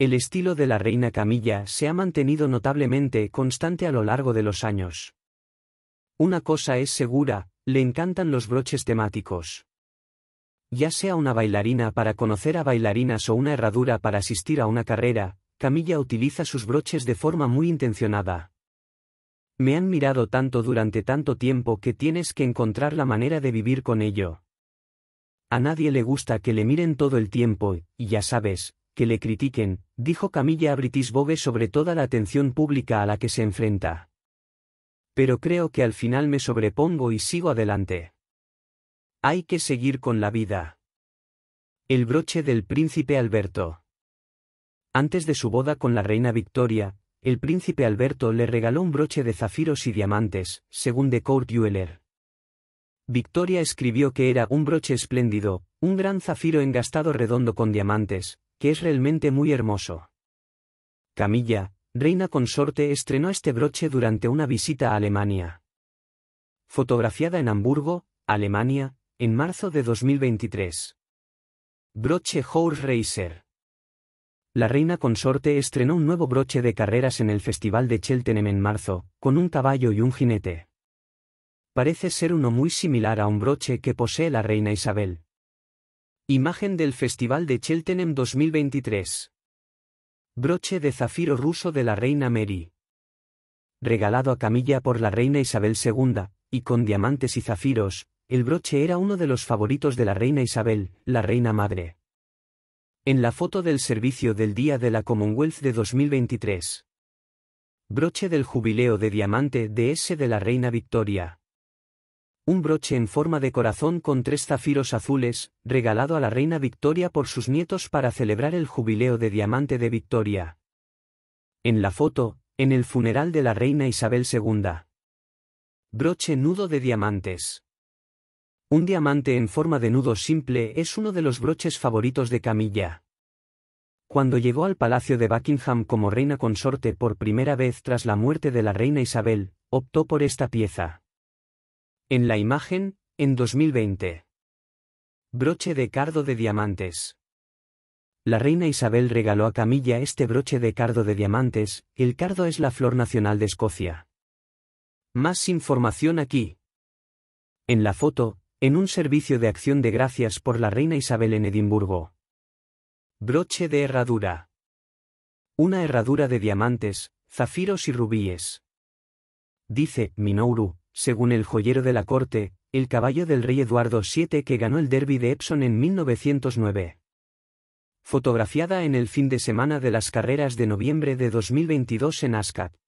El estilo de la reina Camilla se ha mantenido notablemente constante a lo largo de los años. Una cosa es segura, le encantan los broches temáticos. Ya sea una bailarina para conocer a bailarinas o una herradura para asistir a una carrera, Camilla utiliza sus broches de forma muy intencionada. Me han mirado tanto durante tanto tiempo que tienes que encontrar la manera de vivir con ello. A nadie le gusta que le miren todo el tiempo, y ya sabes, que le critiquen, dijo Camilla a British sobre toda la atención pública a la que se enfrenta. Pero creo que al final me sobrepongo y sigo adelante. Hay que seguir con la vida. El broche del príncipe Alberto. Antes de su boda con la reina Victoria, el príncipe Alberto le regaló un broche de zafiros y diamantes, según The Court Jeweler. Victoria escribió que era un broche espléndido, un gran zafiro engastado redondo con diamantes, que es realmente muy hermoso. Camilla, reina consorte, estrenó este broche durante una visita a Alemania. Fotografiada en Hamburgo, Alemania, en marzo de 2023. Broche Horse Racer. La reina consorte estrenó un nuevo broche de carreras en el Festival de Cheltenham en marzo, con un caballo y un jinete. Parece ser uno muy similar a un broche que posee la reina Isabel, Imagen del Festival de Cheltenham 2023. Broche de zafiro ruso de la reina Mary. Regalado a Camilla por la reina Isabel II, y con diamantes y zafiros, el broche era uno de los favoritos de la reina Isabel, la reina madre. En la foto del servicio del Día de la Commonwealth de 2023. Broche del Jubileo de Diamante de S de la reina Victoria un broche en forma de corazón con tres zafiros azules, regalado a la reina Victoria por sus nietos para celebrar el jubileo de diamante de Victoria. En la foto, en el funeral de la reina Isabel II. Broche nudo de diamantes. Un diamante en forma de nudo simple es uno de los broches favoritos de Camilla. Cuando llegó al Palacio de Buckingham como reina consorte por primera vez tras la muerte de la reina Isabel, optó por esta pieza. En la imagen, en 2020. Broche de cardo de diamantes. La reina Isabel regaló a Camilla este broche de cardo de diamantes, el cardo es la flor nacional de Escocia. Más información aquí. En la foto, en un servicio de acción de gracias por la reina Isabel en Edimburgo. Broche de herradura. Una herradura de diamantes, zafiros y rubíes. Dice, Minouru, según el joyero de la corte, el caballo del rey Eduardo VII que ganó el derby de Epson en 1909. Fotografiada en el fin de semana de las carreras de noviembre de 2022 en Ascot.